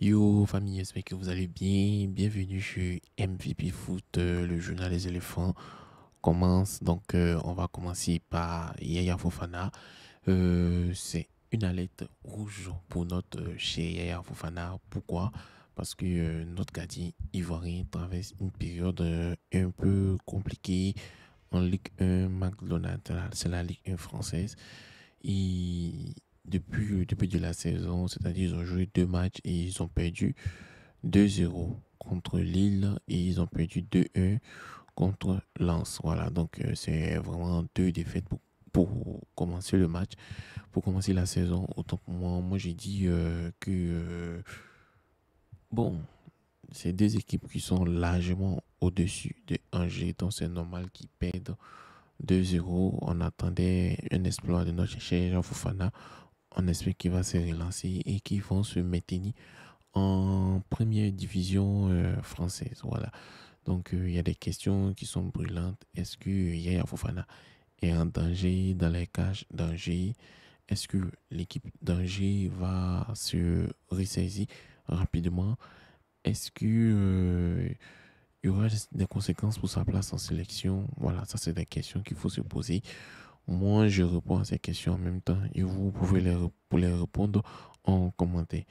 Yo famille, j'espère que vous allez bien. Bienvenue chez MVP Foot, euh, le journal des éléphants commence. Donc euh, on va commencer par Yaya Fofana. Euh, c'est une alerte rouge pour notre chez Yaya Fofana. Pourquoi Parce que notre gardien ivoirien traverse une période un peu compliquée en Ligue 1 McDonald's. C'est la Ligue 1 française depuis la saison, c'est-à-dire ils ont joué deux matchs et ils ont perdu 2-0 contre Lille et ils ont perdu 2-1 contre Lens. Voilà, donc euh, c'est vraiment deux défaites pour, commencer le match, pour commencer la saison. Autant moi, j'ai dit euh, que, euh, bon, c'est deux équipes qui sont largement au-dessus de 1G. donc c'est normal qu'ils perdent 2-0. On attendait un exploit de notre cher Jean Fofana. On espère qu'il va se relancer et qu'ils vont se maintenir en première division euh, française. Voilà. Donc, euh, il y a des questions qui sont brûlantes. Est-ce que Yaya Fofana est en danger dans les cages d'Angers Est-ce que l'équipe d'Angers va se ressaisir rapidement Est-ce que euh, y aura des conséquences pour sa place en sélection Voilà, ça, c'est des questions qu'il faut se poser. Moi, je réponds à ces questions en même temps et vous pouvez les, les répondre en commentaire.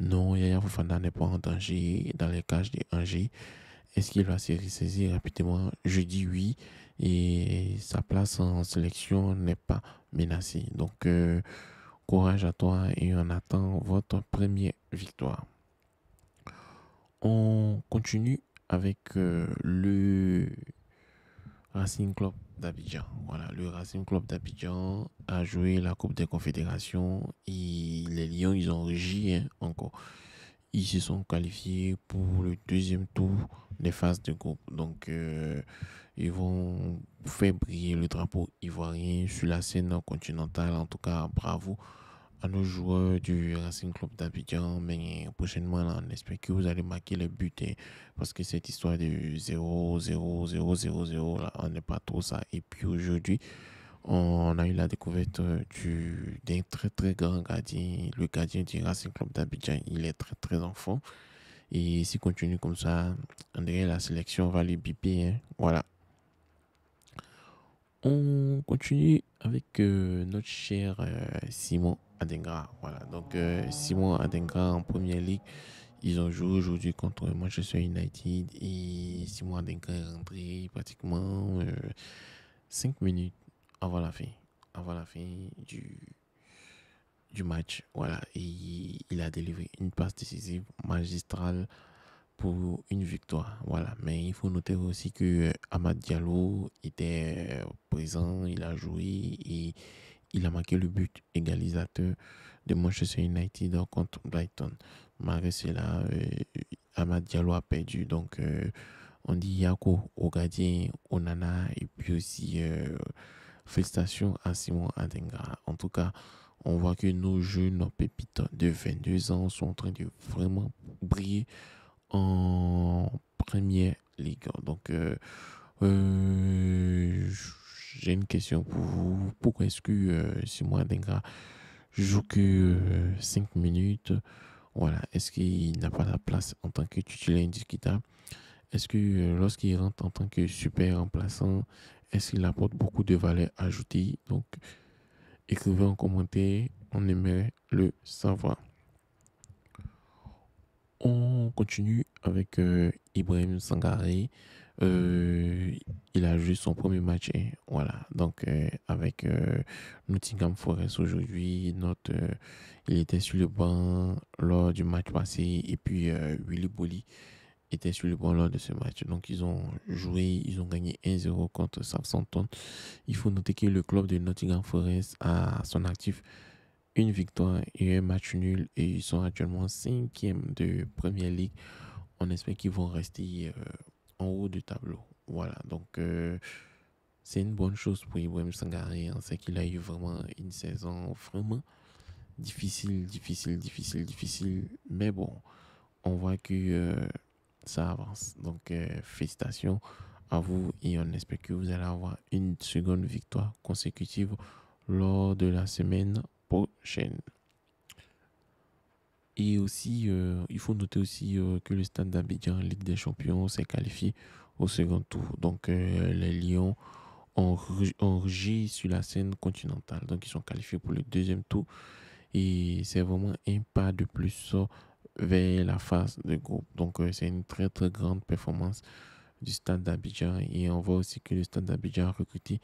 Non, Yaya Fofana n'est pas en danger dans les cages des Angers. Est-ce qu'il va se ressaisir rapidement Je dis oui et sa place en sélection n'est pas menacée. Donc, euh, courage à toi et on attend votre première victoire. On continue avec euh, le Racing Club d'Abidjan. Voilà, le Racing Club d'Abidjan a joué la Coupe des Confédérations et les Lions, ils ont régi hein, encore. Ils se sont qualifiés pour le deuxième tour des phases de groupe. Donc, euh, ils vont faire briller le drapeau ivoirien sur la scène continentale. En tout cas, bravo à nos joueurs euh, du Racing Club d'Abidjan. Mais prochainement, là, on espère que vous allez marquer le but et hein. parce que cette histoire de 0, 0, 0, 0, 0, là, on n'est pas trop ça. Et puis aujourd'hui, on a eu la découverte euh, du, d'un très très grand gardien. Le gardien du Racing Club d'Abidjan, il est très très enfant. Et s'il continue comme ça, on dirait la sélection va lui biper. Hein, voilà. On continue avec euh, notre cher Simon Adengra. Voilà. Donc euh, Simon Adengra en première ligue. Ils ont joué aujourd'hui contre Manchester United et Simon Adengra est rentré pratiquement euh, cinq minutes avant la fin. Avant la fin du, du match. Voilà. Et il a délivré une passe décisive magistrale pour une victoire. Voilà. Mais il faut noter aussi que euh, Amad Diallo était présent, il a joué et il a marqué le but égalisateur de Manchester United contre Brighton. Malgré cela, euh, Ahmad Diallo a perdu. Donc, euh, on dit Yako au gardien, Onana et puis aussi euh, félicitations à Simon Adenga. En tout cas, on voit que nos jeunes, nos pépites de 22 ans sont en train de vraiment briller en première ligue. Donc, j'ai une question pour vous. Pourquoi est-ce que euh, moi Dengra joue que 5 euh, minutes Voilà. Est-ce qu'il n'a pas la place en tant que titulaire indiscutable Est-ce que euh, lorsqu'il rentre en tant que super remplaçant, est-ce qu'il apporte beaucoup de valeur ajoutée Donc, écrivez en commentaire. On aimerait le savoir. On continue avec euh, Ibrahim Sangaré. Euh, il a joué son premier match. Et hein, voilà. Donc, euh, avec euh, Nottingham Forest aujourd'hui, notre, il était sur le banc lors du match passé. Et puis, Willy Bolly était sur le banc lors de ce match. Donc, ils ont joué, ils ont gagné 1-0 contre Southampton. Il faut noter que le club de Nottingham Forest a son actif une victoire et un match nul. Et ils sont actuellement 5e de Premier League. On espère qu'ils vont rester en haut du tableau. Voilà, donc euh, c'est une bonne chose pour Ibrahim Sangaré. On hein. sait qu'il a eu vraiment une saison vraiment difficile, difficile, difficile, difficile. Mais bon, on voit que euh, ça avance. Donc, euh, félicitations à vous et on espère que vous allez avoir une seconde victoire consécutive lors de la semaine prochaine. Et aussi, euh, il faut noter aussi euh, que le Stade d'Abidjan Ligue des Champions s'est qualifié au second tour. Donc, euh, les Lions ont, ont sur la scène continentale. Donc, ils sont qualifiés pour le deuxième tour. Et c'est vraiment un pas de plus vers la phase de groupe. Donc, c'est une très, très grande performance du Stade d'Abidjan. Et on voit aussi que le Stade d'Abidjan a recruté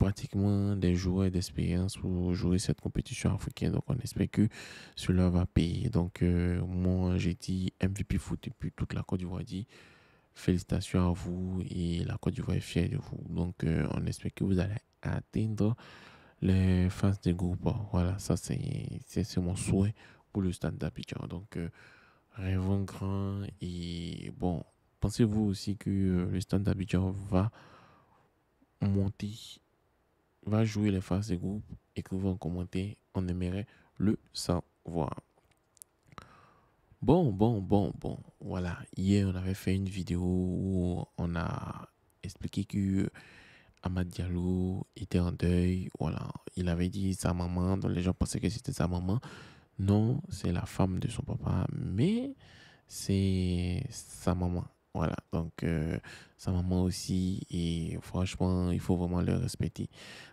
pratiquement des joueurs d'expérience pour jouer cette compétition africaine. Donc, on espère que cela va payer. Donc, euh, moi, j'ai dit MVP foot et puis toute la Côte d'Ivoire dit félicitations à vous et la Côte d'Ivoire est fière de vous. Donc, euh, on espère que vous allez atteindre les phases de groupe. Voilà, ça, c'est mon souhait pour le stade d'Abidjan. Donc, euh, rêve grand et bon, pensez-vous aussi que le stade d'Abidjan va monter va jouer les phases de groupe. Écrivez en commentaire, on aimerait le savoir. Bon, bon, bon, bon. Voilà, hier on avait fait une vidéo où on a expliqué que Ahmad Diallo était en deuil. Voilà, il avait dit sa maman, donc les gens pensaient que c'était sa maman. Non, c'est la femme de son papa, mais c'est sa maman. Voilà, donc euh, sa maman aussi, et franchement, il faut vraiment le respecter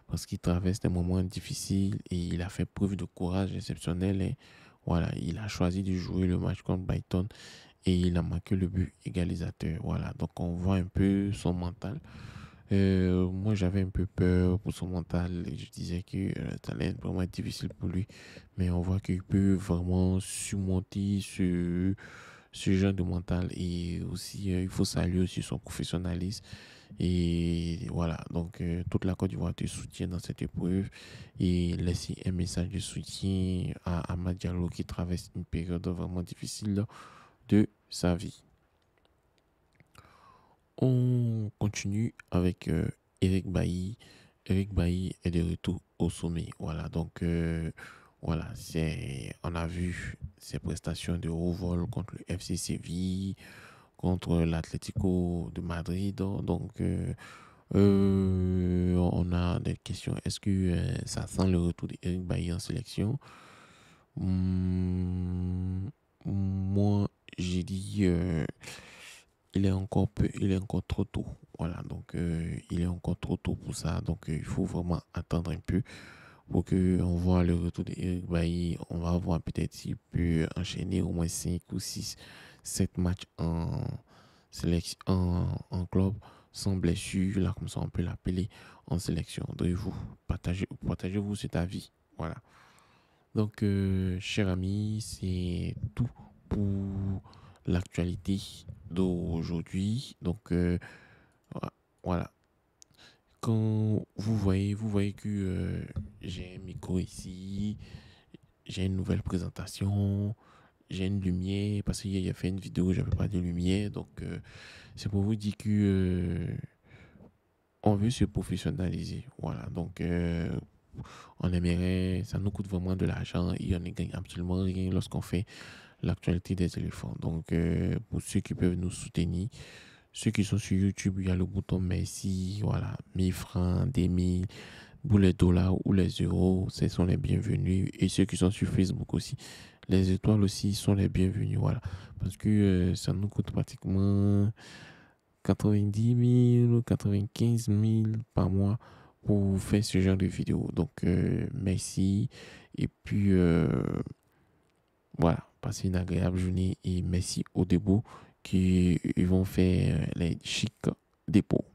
parce qu'il traverse des moments difficiles et il a fait preuve de courage exceptionnel. Et voilà, il a choisi de jouer le match contre Brighton et il a marqué le but égalisateur. Voilà, donc on voit un peu son mental. Euh, moi, j'avais un peu peur pour son mental. Je disais que ça allait être vraiment difficile pour lui, mais on voit qu'il peut vraiment surmonter ce sujet de mental et aussi euh, il faut saluer aussi son professionnalisme et voilà donc euh, toute la Côte d'Ivoire te soutient dans cette épreuve et laisse un message de soutien à Amad Diallo qui traverse une période vraiment difficile de sa vie on continue avec euh, Eric Bailly Eric Bailly est de retour au sommet voilà donc voilà c'est on a vu ses prestations de haut vol contre le FC Séville, contre l'Atlético de Madrid. Donc, euh, euh, on a des questions. Est-ce que euh, ça sent le retour d'Eric Bailly en sélection hmm, Moi, j'ai dit, il est encore peu, il est encore trop tôt. Voilà, donc il est encore trop tôt pour ça. Donc, il faut vraiment attendre un peu pour qu'on voit le retour d'Eric Bailly. On va voir peut-être s'il peut enchaîner au moins 5 ou 6, 7 matchs en, sélection, en, club sans blessure. Là, comme ça, on peut l'appeler en sélection. Donc, vous partagez, partagez vous cet avis. Voilà. Donc, euh, cher chers amis, c'est tout pour l'actualité d'aujourd'hui. Donc, euh, voilà vous voyez, vous voyez que euh, j'ai un micro ici, j'ai une nouvelle présentation, j'ai une lumière, parce qu'il y a fait une vidéo où j'avais pas de lumière, donc euh, c'est pour vous dire que euh, on veut se professionnaliser. Voilà, donc on aimerait, ça nous coûte vraiment de l'argent il y en gagne absolument rien lorsqu'on fait l'actualité des éléphants. Donc pour ceux qui peuvent nous soutenir, ceux qui sont sur YouTube, il y a le bouton merci, voilà, 1000 francs, des 1000, ou les dollars ou les euros, ce sont les bienvenus. Et ceux qui sont sur Facebook aussi, les étoiles aussi sont les bienvenus, voilà. Parce que euh, ça nous coûte pratiquement 90 000, 95 000 par mois pour faire ce genre de vidéo. Donc, euh, merci. Et puis, euh, voilà, passez une agréable journée et merci au début qui ils vont faire euh, les chic dépôts.